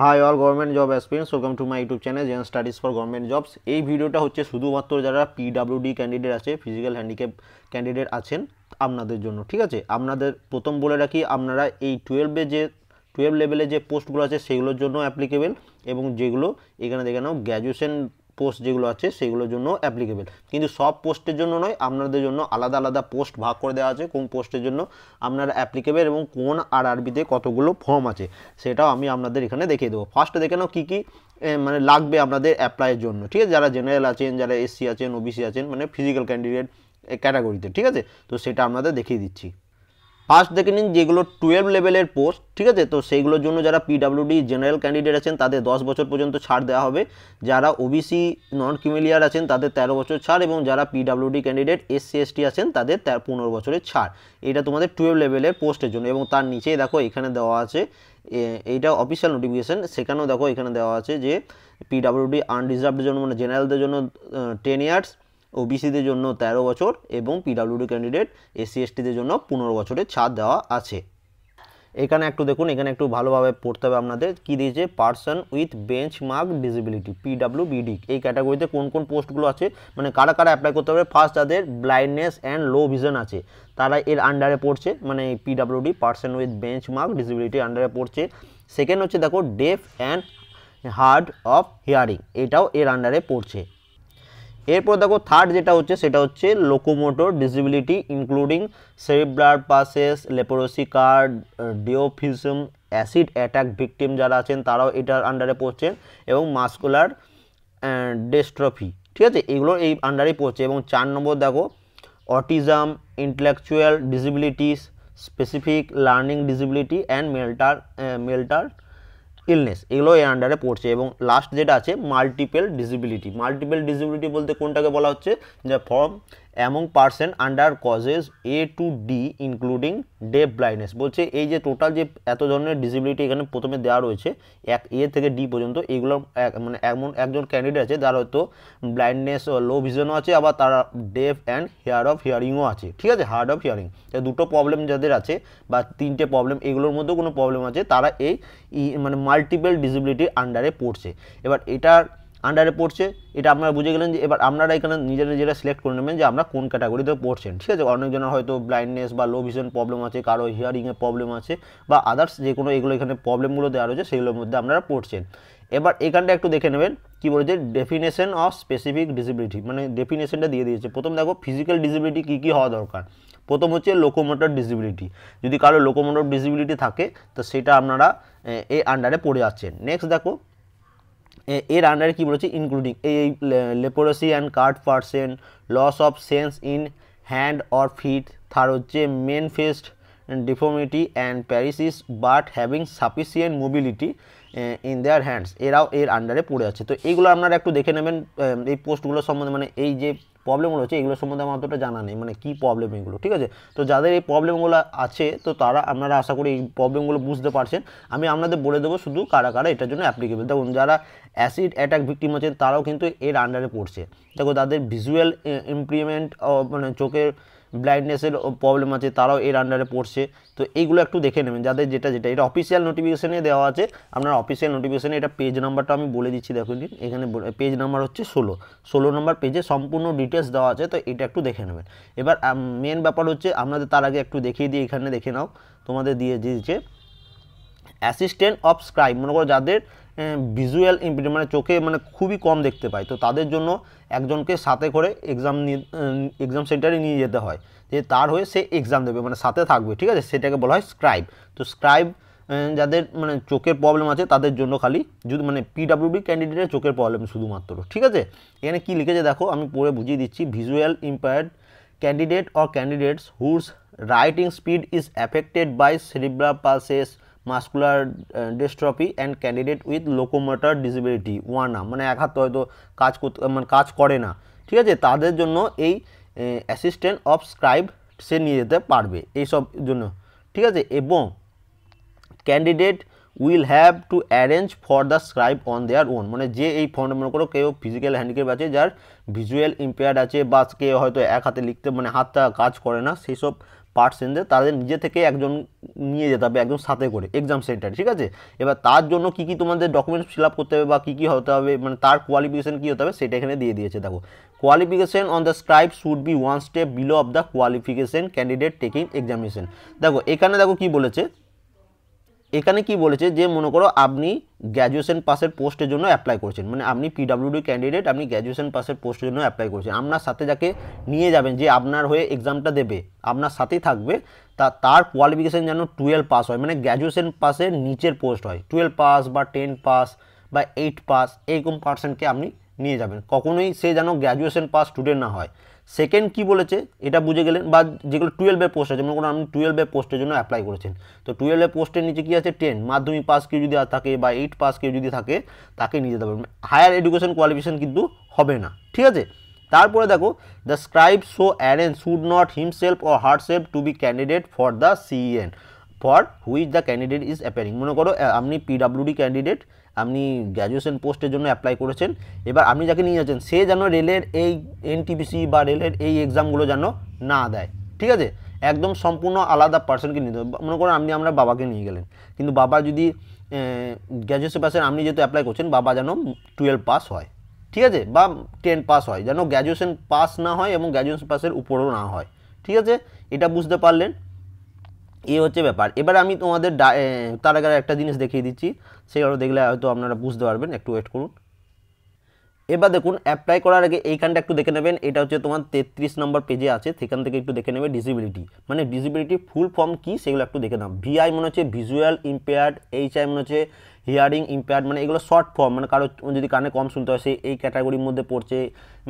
high all government job aspirants welcome to my YouTube channel Zen Studies for government jobs এই ভিডিওটা হচ্ছে শুধুমাত্র যারা পিডাব্লিউডি ক্যান্ডিডেট আছে ফিজিক্যাল হ্যান্ডিক্যাপ ক্যান্ডিডেট আছেন আপনাদের জন্য ঠিক আছে আপনাদের প্রথম বলে রাখি আপনারা এই টুয়েলভে যে টুয়েলভ লেভেলে যে পোস্টগুলো আছে সেগুলোর জন্য অ্যাপ্লিকেবেল এবং যেগুলো এখানে দেখে নাও গ্র্যাজুয়েশন পোস্ট যেগুলো আছে সেগুলোর জন্য অ্যাপ্লিকেবেল কিন্তু সব পোস্টের জন্য নয় আপনাদের জন্য আলাদা আলাদা পোস্ট ভাগ করে দেওয়া আছে কোন পোস্টের জন্য আপনারা অ্যাপ্লিকেবেল এবং কোন আর আরবিতে কতগুলো ফর্ম আছে সেটাও আমি আপনাদের এখানে দেখিয়ে দেবো ফার্স্টে দেখে নাও কী কী মানে লাগবে আপনাদের অ্যাপ্লাইয়ের জন্য ঠিক আছে যারা জেনারেল আছেন যারা এসসি আছেন ওবিসি আছেন মানে ফিজিক্যাল ক্যান্ডিডেট ক্যাটাগরিতে ঠিক আছে তো সেটা আপনাদের দেখিয়ে দিচ্ছি ফার্স্ট দেখে নিন যেগুলো টুয়েলভ লেভেলের পোস্ট ঠিক আছে তো সেইগুলোর জন্য যারা পিডাব্লিউডি জেনারেল ক্যান্ডিডেট আছেন তাদের দশ বছর পর্যন্ত ছাড় দেওয়া হবে যারা ওবিসি নন কিমিলিয়ার আছেন তাদের তেরো বছর ছাড় এবং যারা পিডাব্লিউডি ক্যান্ডিডেট এস সি আছেন তাদের পনেরো বছরের ছাড় এটা তোমাদের টুয়েলভ লেভেলের পোস্টের জন্য এবং তার নিচে দেখো এখানে দেওয়া আছে এইটা অফিসিয়াল নোটিফিকেশান সেখানেও দেখো এখানে দেওয়া আছে যে পিডাব্লিউডি আনরিজার্ভের জন্য মানে জেনারেলদের জন্য টেন ইয়ার্স ওবিসিদের জন্য ১৩ বছর এবং পিডাব্লিউডি ক্যান্ডিডেট এসসি এসটিদের জন্য পনেরো বছরের ছাড় দেওয়া আছে এখানে একটু দেখুন এখানে একটু ভালোভাবে পড়তে হবে আপনাদের কী দিয়েছে person with benchmark disability PWBD এই ক্যাটাগরিতে কোন কোন পোস্টগুলো আছে মানে কারা কারা অ্যাপ্লাই করতে হবে ফার্স্ট যাদের ব্লাইন্ডনেস অ্যান্ড লো ভিশন আছে তারা এর আন্ডারে পড়ছে মানে PWD person with benchmark disability আন্ডারে পড়ছে সেকেন্ড হচ্ছে দেখো deaf and hard of hearing এটাও এর আন্ডারে পড়ছে এরপর দেখো থার্ড যেটা হচ্ছে সেটা হচ্ছে locomotor disability including cerebral palsy leprosy cured dwarfism acid attack victim যারা আছেন তারাও এটার আন্ডারে পড়ছেন এবং মাস্কুলার ডেস্ট্রফি ঠিক আছে এগুলো এই আন্ডারেই পড়ছে এবং চার নম্বর দেখো autism intellectual disabilities specific learning disability and mental mental illness এগুলো এর আন্ডারে পড়ছে এবং লাস্ট যেটা আছে মাল্টিপেল ডিসিবিলিটি মাল্টিপেল ডিসিবিলিটি বলতে কোনটাকে বলা হচ্ছে যা from among person under clauses A to D including deaf blindness বলছে এই যে টোটাল যে এত ধরনের ডিসিবিলিটি এখানে প্রথমে দেওয়া রয়েছে এক এ থেকে ডি পর্যন্ত এগুলো মানে এমন একজন ক্যান্ডিডেট আছে যার হয়তো ব্লাইন্ডনেস লো ভিজনও আছে আবার তারা ডেফ অ্যান্ড হেয়ার অফ হিয়ারিংও আছে ঠিক আছে হার্ড অফ হিয়ারিং দুটো প্রবলেম যাদের আছে বা তিনটে প্রবলেম এগুলোর মধ্যেও কোনো প্রবলেম আছে তারা এই মানে মাল্টিপল ডিসিবিলিটির আন্ডারে পড়ছে এবার এটার আন্ডারে পড়ছে এটা আপনারা বুঝে গেলেন যে এবার আপনারা এখানে নিজেরা নিজেরা সিলেক্ট করে নেবেন যে আমরা কোন ক্যাটাগরিতে পড়ছেন ঠিক আছে অনেকজনের হয়তো ব্লাইন্ডনেস বা লো ভিশন প্রবলেম আছে কারো হিয়ারিংয়ে প্রবলেম আছে বা আদার্স যে কোনো এগুলো এখানে প্রবলেমগুলো দেওয়া রয়েছে সেগুলোর মধ্যে আপনারা পড়ছেন এবার এখানটা একটু দেখে নেবেন কী বলেছে ডেফিনেশন অফ স্পেসিফিক ডিসিবিলিটি মানে ডেফিনেশনটা দিয়ে দিয়েছে প্রথম দেখো ফিজিক্যাল ডিসিবিলিটি কী কী হওয়া দরকার প্রথম হচ্ছে লোকোমোটর ডিসিবিলিটি যদি কারো লোকোমোটর ডিসিবিলিটি থাকে তো সেটা আপনারা এ আন্ডারে পড়ে যাচ্ছেন নেক্সট দেখো এর আন্ডারে কী বলেছি ইনক্লুডিং এই leprosy and cured person loss of sense in hand or feet থার হচ্ছে manifest deformity and paresis but having sufficient mobility in their hands এরাও এর আন্ডারে পড়ে আছে তো এইগুলো আপনারা একটু দেখে নেবেন এই পোস্টগুলো সম্বন্ধে মানে এই যে প্রবলেমগুলো হচ্ছে এগুলো সম্বন্ধে আমার অতটা জানা নেই মানে কী প্রবলেম এগুলো ঠিক আছে তো যাদের এই প্রবলেমগুলো আছে তো তারা আপনারা আশা করি এই প্রবলেমগুলো বুঝতে পারছেন আমি আপনাদের বলে দেবো শুধু কারা কারা এটার জন্য অ্যাপ্লিকেবল দেখুন যারা অ্যাসিড অ্যাটাক ভিক্টিম আছেন তারাও কিন্তু এর আন্ডারে পড়ছে দেখো তাদের ভিজুয়াল ইমপ্লিমেন্ট মানে চোখের ব্লাইন্ডনেসের প্রবলেম আছে তারাও এর আন্ডারে পড়ছে তো এইগুলো একটু দেখে নেবেন যাদের যেটা যেটা এটা অফিসিয়াল নোটিফিকেশানে দেওয়া আছে আপনার অফিসিয়াল নোটিফিকেশানে এটা পেজ নাম্বারটা আমি বলে দিচ্ছি দেখুন এখানে পেজ নাম্বার হচ্ছে ষোলো ষোলো নম্বর পেজে সম্পূর্ণ ডিটেলস দেওয়া আছে তো এটা একটু দেখে নেবেন এবার মেন ব্যাপার হচ্ছে আপনাদের তার আগে একটু দেখিয়ে দিয়ে এখানে দেখে নাও তোমাদের দিয়ে দিয়েছে অ্যাসিস্ট্যান্ট অফ স্ক্রাইব মনে করো যাদের ভিজুয়াল ইম্পিডি মানে চোখে মানে খুবই কম দেখতে পায় তো তাদের জন্য একজনকে সাথে করে এক্সাম এক্সাম সেন্টারে নিয়ে যেতে হয় যে তার হয়ে সে এক্সাম দেবে মানে সাথে থাকবে ঠিক আছে সেটাকে বলা হয় স্ক্রাইব তো স্ক্রাইব যাদের মানে চোখের প্রবলেম আছে তাদের জন্য খালি যদি মানে পিডাব্লিউডি ক্যান্ডিডেটের চোখের প্রবলেম শুধুমাত্র ঠিক আছে এখানে কী লিখেছে দেখো আমি পড়ে বুঝিয়ে দিচ্ছি visual impaired candidate or candidates whose writing speed is affected by cerebral palsy muscular dystrophy and candidate with locomotor disability ওয়ানা মানে এক হাত হয়তো কাজ করতে মানে কাজ করে না ঠিক আছে তাদের জন্য এই অ্যাসিস্ট্যান্ট অফ স্ক্রাইব সে নিয়ে যেতে পারবে এইসব জন্য ঠিক আছে এবং candidate will have to arrange for the scribe on their own মানে যে এই ফন্ড মনে করো কেউ ফিজিক্যাল হ্যান্ডিক্যাপ আছে যার ভিজুয়াল ইম্পেয়ার আছে বা কেউ হয়তো এক হাতে লিখতে মানে হাতটা কাজ করে না সেই সব পার্সেনদের তাদের নিজে থেকে একজন নিয়ে যেতে হবে একজন সাথে করে এক্সাম সেন্টার ঠিক আছে এবার তার জন্য কী কী তোমাদের ডকুমেন্টস ফিল আপ করতে হবে বা কী কী হতে হবে মানে তার কোয়ালিফিকেশান কী হতে হবে সেটা এখানে দিয়ে দিয়েছে দেখো qualification on the scribe should be one step below of the qualification candidate taking examination দেখো এখানে দেখো কী বলেছে এখানে কি বলেছে যে মনে করো আপনি গ্র্যাজুয়েশন পাসের পোস্টের জন্য অ্যাপ্লাই করছেন মানে আপনি পিডাব্লিউডি ক্যান্ডিডেট আপনি গ্র্যাজুয়েশন পাসের পোস্টের জন্য অ্যাপ্লাই করছেন আপনার সাথে যাকে নিয়ে যাবেন যে আপনার হয়ে এক্সামটা দেবে আপনার সাথেই থাকবে তা তার কোয়ালিফিকেশান যেন টুয়েলভ পাস হয় মানে গ্র্যাজুয়েশন পাসের নিচের পোস্ট হয় টুয়েলভ পাস বা টেন পাস বা এইট পাস এইরকম পার্সেন্টকে আপনি নিয়ে যাবেন কখনোই সে যেন গ্র্যাজুয়েশন পাস স্টুডেন্ট না হয় সেকেন্ড কি বলেছে এটা বুঝে গেলেন বা যেগুলো টুয়েলভের পোস্ট আছে মনে করুন আপনি টুয়েলভের পোস্টের জন্য অ্যাপ্লাই করেছেন তো টুয়েলভের পোস্টের নিচে কী আছে টেন মাধ্যমিক পাস কেউ যদি থাকে বা এইট পাস কেউ যদি থাকে তাকে নিয়ে যেতে পারবেন হায়ার এডুকেশন কোয়ালিফিকেশন কিন্তু হবে না ঠিক আছে তারপরে দেখো the scribe so arranged should not himself or self to be candidate for the CN for which the candidate is appearing মনে করো আপনি পিডাব্লিউডি ক্যান্ডিডেট আপনি গ্র্যাজুয়েশন পোস্টের জন্য অ্যাপ্লাই করেছেন এবার আপনি যাকে নিয়ে যাচ্ছেন সে যেন রেলের এই এনটিপিসি বা রেলের এই এক্সামগুলো যেন না দেয় ঠিক আছে একদম সম্পূর্ণ আলাদা পার্সনকে নিতে মনে করেন আপনি আমরা বাবাকে নিয়ে গেলেন কিন্তু বাবা যদি গ্র্যাজুয়েশন পাসের আপনি যেহেতু অ্যাপ্লাই করছেন বাবা যেন টুয়েলভ পাস হয় ঠিক আছে বা টেন পাস হয় যেন গ্র্যাজুয়েশন পাস না হয় এবং গ্র্যাজুয়েশন পাসের উপরও না হয় ঠিক আছে এটা বুঝতে পারলেন এই হচ্ছে ব্যাপার এবার আমি তোমাদের তার আগে একটা জিনিস দেখিয়ে দিচ্ছি সেগুলো দেখলে হয়তো আপনারা বুঝতে পারবেন একটু ওয়েট করুন এবার দেখুন অ্যাপ্লাই করার আগে এইখানটা একটু দেখে নেবেন এটা হচ্ছে তোমার তেত্রিশ নম্বর পেজে আছে সেখান থেকে একটু দেখে নেবে ডিসিবিলিটি মানে ডিসিবিলিটি ফুল ফর্ম কী সেগুলো একটু দেখে নাও ভিআই মনে হচ্ছে ভিজুয়াল ইম্পেয়ার্ড এইচ আই মনে হচ্ছে হিয়ারিং ইম্পেয়ার মানে এগুলো শর্ট ফর্ম মানে কারো যদি কানে কম শুনতে হয় সে এই ক্যাটাগরির মধ্যে পড়ছে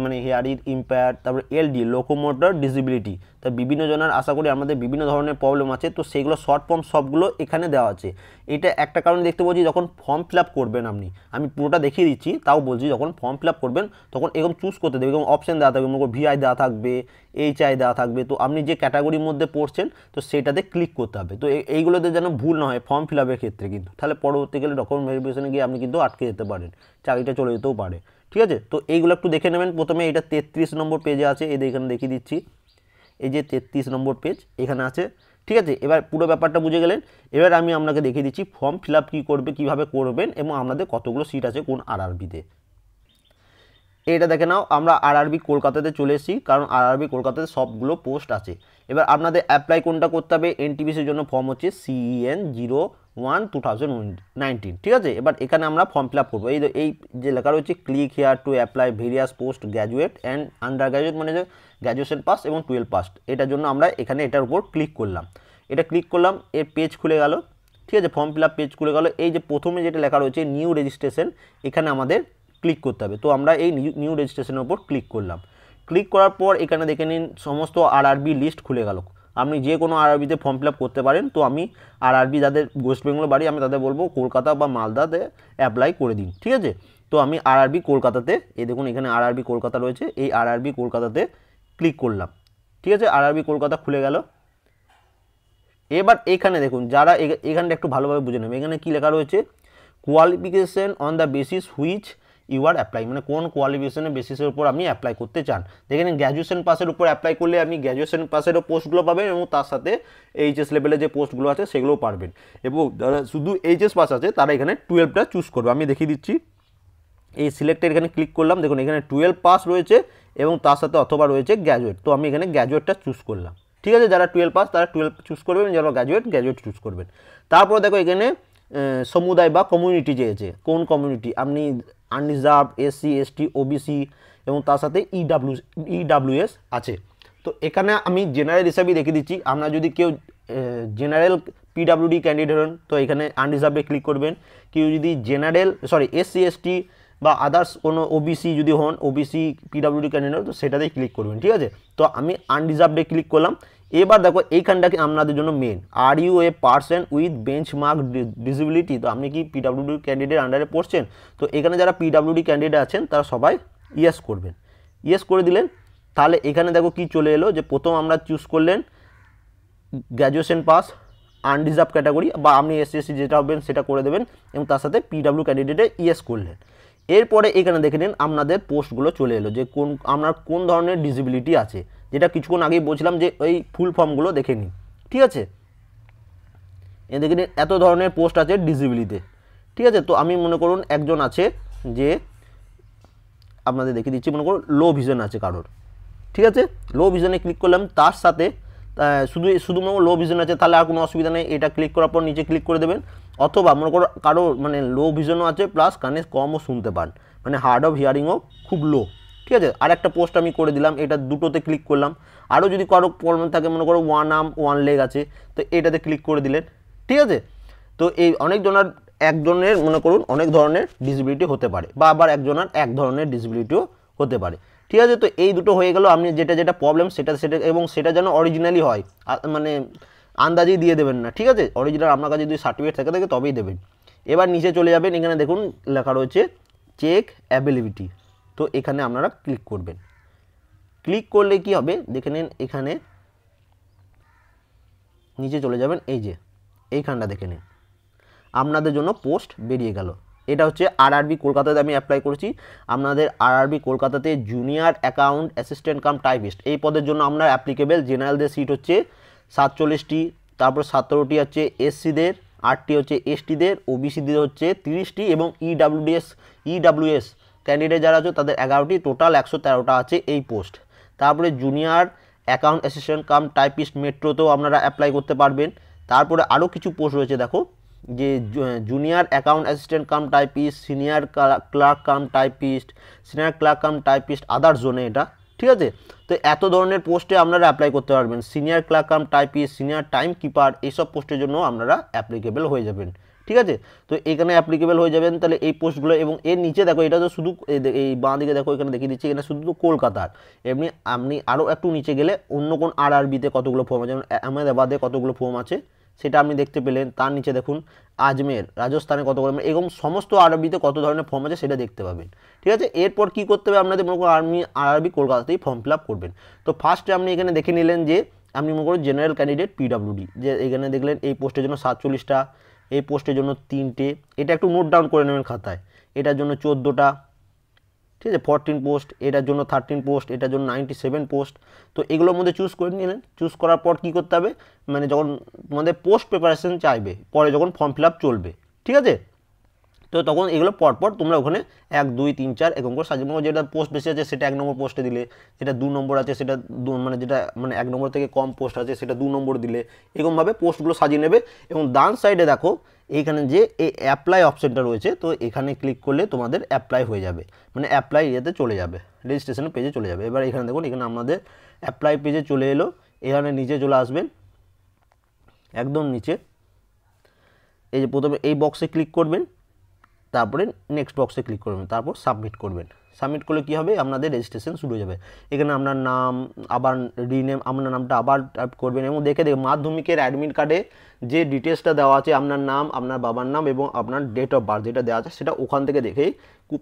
মানে হিয়ারিং ইম্পেয়ার তারপরে এলডি লোকোমোটর ডিসিবিলিটি তা বিভিন্ন জনের আশা করি আমাদের বিভিন্ন ধরনের প্রবলেম আছে তো সেগুলো শর্ট ফর্ম সবগুলো এখানে দেওয়া আছে এটা একটা কারণে দেখতে বলছি যখন ফর্ম ফিল করবেন আপনি আমি পুরোটা দেখিয়ে দিচ্ছি তাও বলছি যখন ফর্ম ফিল করবেন তখন এরকম চুজ করতে দেবে এরকম অপশান দেওয়া থাকবে মনে ভিআই দেওয়া থাকবে এইচ আই দেওয়া থাকবে তো আপনি যে ক্যাটাগরির মধ্যে পড়ছেন তো সেটাতে ক্লিক করতে হবে তো এইগুলোতে যেন ভুল না হয় ফর্ম ফিল ক্ষেত্রে কিন্তু তাহলে পরবর্তীকালে রকম ভেরিফিকেশানে গিয়ে আপনি কিন্তু আটকে যেতে পারেন চাকরিটা চলে যেতেও পারে ঠিক আছে তো এইগুলো একটু দেখে নেবেন প্রথমে এটা তেত্রিশ নম্বর পেজে আছে এই এখানে দেখিয়ে দিচ্ছি এই যে তেত্রিশ নম্বর পেজ এখানে আছে ঠিক আছে এবার পুরো ব্যাপারটা বুঝে গেলেন এবার আমি আপনাকে দেখিয়ে দিচ্ছি ফর্ম ফিল আপ কী করবে কীভাবে করবেন এবং আপনাদের কতগুলো সিট আছে কোন আর আরবিতে এটা দেখে নাও আমরা আর আরবি কলকাতাতে চলে এসেছি কারণ আর আরবি কলকাতাতে সবগুলো পোস্ট আছে এবার আপনাদের অ্যাপ্লাই কোনটা করতে হবে এনটিভিসির জন্য ফর্ম হচ্ছে CN zero e one two ঠিক আছে এবার এখানে আমরা ফর্ম ফিল আপ করবো এই এই যে লেখা রয়েছে click here to apply various post graduate and undergraduate মানে গ্র্যাজুয়েশন পাস এবং টুয়েলভ পাস এটার জন্য আমরা এখানে এটার উপর ক্লিক করলাম এটা ক্লিক করলাম এর পেজ খুলে গেল ঠিক আছে ফর্ম ফিল আপ পেজ খুলে গেল এই যে প্রথমে যেটা লেখা রয়েছে নিউ রেজিস্ট্রেশন এখানে আমাদের ক্লিক করতে হবে তো আমরা এই নিউ রেজিস্ট্রেশনের উপর ক্লিক করলাম ক্লিক করার পর এখানে দেখে নিন সমস্ত আরআরবি লিস্ট খুলে গেল আপনি যে কোনো আর আরবিতে ফর্ম ফিল করতে পারেন তো আমি আরআরবি যাদের ওয়েস্ট বেঙ্গল বাড়ি আমি তাদের বলবো কলকাতা বা মালদাতে অ্যাপ্লাই করে দিন ঠিক আছে তো আমি আরআরবি কলকাতাতে এই দেখুন এখানে আরআরবি কলকাতা রয়েছে এই আর আরবি কলকাতাতে ক্লিক করলাম ঠিক আছে আরআরবি কলকাতা খুলে গেল এবার এখানে দেখুন যারা এখানটা একটু ভালোভাবে বুঝে নেবে এখানে কী লেখা রয়েছে qualification on the basis which you are apply মানে কোন কোয়ালিফিকেশনের বেসিসের উপর আপনি অ্যাপ্লাই করতে চান দেখেন গ্র্যাজুয়েশন পাসের উপর অ্যাপ্লাই করলে আপনি গ্র্যাজুয়েশন পাসেরও পোস্টগুলো পাবেন এবং তার সাথে এইচএস লেভেলে যে পোস্টগুলো আছে সেগুলোও পারবেন এবং যারা শুধু এইচএস পাস আছে তারা এখানে টুয়েলভটা চুজ করবে আমি দেখিয়ে দিচ্ছি এই সিলেক্টে এখানে ক্লিক করলাম দেখুন এখানে টুয়েলভ পাস রয়েছে এবং তার সাথে অথবা রয়েছে গ্র্যাজুয়েট তো আমি এখানে গ্র্যাজুয়েটটা চুজ করলাম ঠিক আছে যারা টুয়েলভ পাস তারা টুয়েলভ চুজ করবেন যারা গ্র্যাজুয়েট গ্র্যাজুয়েট চুজ করবেন তারপর দেখো এখানে সমুদায় বা কমিউনিটি যেয়েছে কোন কমিউনিটি আপনি আনরিজার্ভ এসসি এসটি ওবিসি এবং তার সাথে ইডাব্লিউ e ইডাব্লিউএস e আছে তো এখানে আমি জেনারেল হিসাবেই দেখে দিচ্ছি আপনার যদি কেউ জেনারেল পিডাব্লিউডি ক্যান্ডিডেট হন তো এখানে আনরিজার্ভে ক্লিক করবেন কেউ যদি জেনারেল সরি এসসি এসটি বা আদার্স কোনো ওবিসি যদি হন ওবিসি পিডাব্লিউডি ক্যান্ডিডেট তো সেটাতেই ক্লিক করবেন ঠিক আছে তো আমি আনরিজার্ভে ক্লিক করলাম এবার দেখো এইখানটাকে আপনাদের জন্য মেন are you a person with benchmark disability তো আপনি কি পিডাব্লিউডি ক্যান্ডিডেট আন্ডারে পড়ছেন তো এখানে যারা পিডাব্লিউডি ক্যান্ডিডেট আছেন তারা সবাই ইয়েস করবেন ইয়েস করে দিলেন তাহলে এখানে দেখো কি চলে এলো যে প্রথম আমরা চুজ করলেন গ্র্যাজুয়েশন পাস আনডিজার্ভ ক্যাটাগরি বা আপনি এসসি যেটা হবেন সেটা করে দেবেন এবং তার সাথে পিডাব্লিউ ক্যান্ডিডেটে ইয়েস করলেন এরপরে এখানে দেখে নিন আপনাদের পোস্টগুলো চলে এলো যে কোন আপনার কোন ধরনের ডিসিবিলিটি আছে যেটা কিছুক্ষণ আগেই বলছিলাম যে ওই ফুল ফর্মগুলো দেখে নিন ঠিক আছে এ দেখে নিন এত ধরনের পোস্ট আছে ডিজিবিলিতে ঠিক আছে তো আমি মনে করুন একজন আছে যে আপনাদের দেখে দিচ্ছি মনে করুন লো ভিশন আছে কারোর ঠিক আছে লো ভিজনে ক্লিক করলাম তার সাথে শুধু শুধু মনে লো ভিজন আছে তাহলে আর কোনো অসুবিধা নেই এটা ক্লিক করার পর নিচে ক্লিক করে দেবেন অথবা মনে করো কারো মানে লো ভিশনও আছে প্লাস কানে কমও শুনতে পান মানে হার্ড অফ হিয়ারিংও খুব লো ঠিক আছে আর একটা পোস্ট আমি করে দিলাম এটা দুটোতে ক্লিক করলাম আরও যদি কারো প্রবলেম থাকে মনে করো ওয়ান আর্ম ওয়ান লেগ আছে তো এটাতে ক্লিক করে দিলেন ঠিক আছে তো এই অনেকজনার একজনের মনে করুন অনেক ধরনের ডিসিবিলিটি হতে পারে বা আবার একজনের এক ধরনের ডিসিবিলিটিও হতে পারে ঠিক আছে তো এই দুটো হয়ে গেল আপনি যেটা যেটা প্রবলেম সেটা সেটা এবং সেটা যেন অরিজিনালি হয় মানে আন্দাজেই দিয়ে দেবেন না ঠিক আছে অরিজিনাল আপনার কাছে যদি সার্টিফিকেট থেকে থাকে তবেই দেবেন এবার নিচে চলে যাবেন এখানে দেখুন লেখা রয়েছে চেক অ্যাভেলেবিলিটি তো এখানে আপনারা ক্লিক করবেন ক্লিক করলে কি হবে দেখে নিন এখানে নিচে চলে যাবেন এই যে এইখানটা দেখে নিন আপনাদের জন্য পোস্ট বেরিয়ে গেল এটা হচ্ছে আরআরবি কলকাতাতে আমি অ্যাপ্লাই করেছি আপনাদের আরআরবি কলকাতাতে junior account assistant cum typist এই পদের জন্য আপনার অ্যাপ্লিকেবেল জেনারেলদের সিট হচ্ছে সাতচল্লিশটি তারপর সতেরোটি হচ্ছে এসসিদের আটটি হচ্ছে এসটিদের ওবিসিদের হচ্ছে তিরিশটি এবং ইডাব্লিউডিএস ইডাব্লিউএস ক্যান্ডিডেট যারা আছে তাদের এগারোটি টোটাল একশো তেরোটা আছে এই পোস্ট তারপরে junior account assistant cum typist মেট্রোতেও আপনারা অ্যাপ্লাই করতে পারবেন তারপরে আরও কিছু পোস্ট রয়েছে দেখো যে junior account assistant cum typist senior clerk cum typist senior clerk cum typist other জোনে এটা ঠিক আছে তো এত ধরনের পোস্টে আপনারা অ্যাপ্লাই করতে পারবেন senior clerk cum typist senior time keeper এইসব পোস্টের জন্য আপনারা অ্যাপ্লিকেবল হয়ে যাবেন ঠিক আছে তো এখানে অ্যাপ্লিকেবল হয়ে যাবেন তাহলে এই পোস্টগুলো এবং এর নিচে দেখো এটা তো শুধু এই বাঁ দিকে দেখো এখানে দেখিয়ে দিচ্ছি এখানে শুধু কলকাতার এমনি আপনি আরও একটু নিচে গেলে অন্য কোন আর আরবিতে কতগুলো ফর্ম আছে যেমন আহমেদাবাদে কতগুলো ফর্ম আছে সেটা আপনি দেখতে পেলেন তার নিচে দেখুন আজমের রাজস্থানে কত করে এরকম সমস্ত আরবিতে কত ধরনের ফর্ম আছে সেটা দেখতে পাবেন ঠিক আছে এরপর কি করতে হবে আপনাদের মনে করুন আর্মি আরবি কলকাতাতেই ফর্ম ফিল করবেন তো ফার্স্টে আপনি এখানে দেখে নিলেন যে আপনি মনে করুন জেনারেল ক্যান্ডিডেট পিডাব্লিউডি যে এখানে দেখলেন এই পোস্টের জন্য সাতচল্লিশটা এই পোস্টের জন্য তিনটে এটা একটু নোট ডাউন করে নেবেন খাতায় এটার জন্য চোদ্দোটা ঠিক আছে ফরটিন পোস্ট এটার জন্য থার্টিন পোস্ট এটার জন্য নাইনটি সেভেন পোস্ট তো এগুলোর মধ্যে চুজ করে নিলেন চুজ করার পর কী করতে হবে মানে যখন তোমাদের পোস্ট প্রিপারেশন চাইবে পরে যখন ফর্ম ফিল চলবে ঠিক আছে তো তখন এগুলো পরপর তোমরা ওখানে এক দুই তিন চার এরকম করে সাজিয়ে মনে যেটা পোস্ট বেশি আছে সেটা এক নম্বর পোস্টে দিলে যেটা দু নম্বর আছে সেটা দু মানে যেটা মানে এক নম্বর থেকে কম পোস্ট আছে সেটা দু নম্বর দিলে এরকমভাবে পোস্টগুলো সাজিয়ে নেবে এবং ডান সাইডে দেখো এইখানে যে এই অ্যাপ্লাই অপশানটা রয়েছে তো এখানে ক্লিক করলে তোমাদের অ্যাপ্লাই হয়ে যাবে মানে অ্যাপ্লাই ইয়েতে চলে যাবে রেজিস্ট্রেশন পেজে চলে যাবে এবার এখানে দেখুন এখানে আমাদের অ্যাপ্লাই পেজে চলে এলো এখানে নিচে চলে আসবেন একদম নিচে এই যে প্রথমে এই বক্সে ক্লিক করবেন তারপরে নেক্সট বক্সে ক্লিক করবেন তারপর সাবমিট করবেন সাবমিট করলে কী হবে আপনাদের রেজিস্ট্রেশন শুরু হয়ে যাবে এখানে আপনার নাম আবার রিনেম আপনার নামটা আবার টাইপ করবেন এবং দেখে দেখে মাধ্যমিকের অ্যাডমিট কার্ডে যে ডিটেলসটা দেওয়া আছে আপনার নাম আপনার বাবার নাম এবং আপনার ডেট অফ বার্থ যেটা দেওয়া আছে সেটা ওখান থেকে দেখেই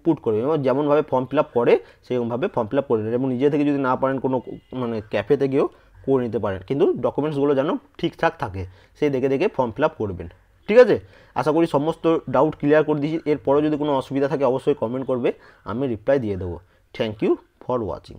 পুট করবেন এবং যেমনভাবে ফর্ম ফিল আপ করে সেরকমভাবে ফর্ম ফিল আপ করে নেবেন এবং নিজে থেকে যদি না পারেন কোনো মানে ক্যাফেতে গিয়েও করে নিতে পারেন কিন্তু ডকুমেন্টসগুলো যেন ঠিকঠাক থাকে সেই দেখে দেখে ফর্ম ফিল আপ করবেন ঠিক আছে আশা করি সমস্ত ডাউট ক্লিয়ার করে দিয়েছি এরপরেও যদি কোনো অসুবিধা থাকে অবশ্যই কমেন্ট করবে আমি রিপ্লাই দিয়ে দেবো থ্যাংক ইউ ফর ওয়াচিং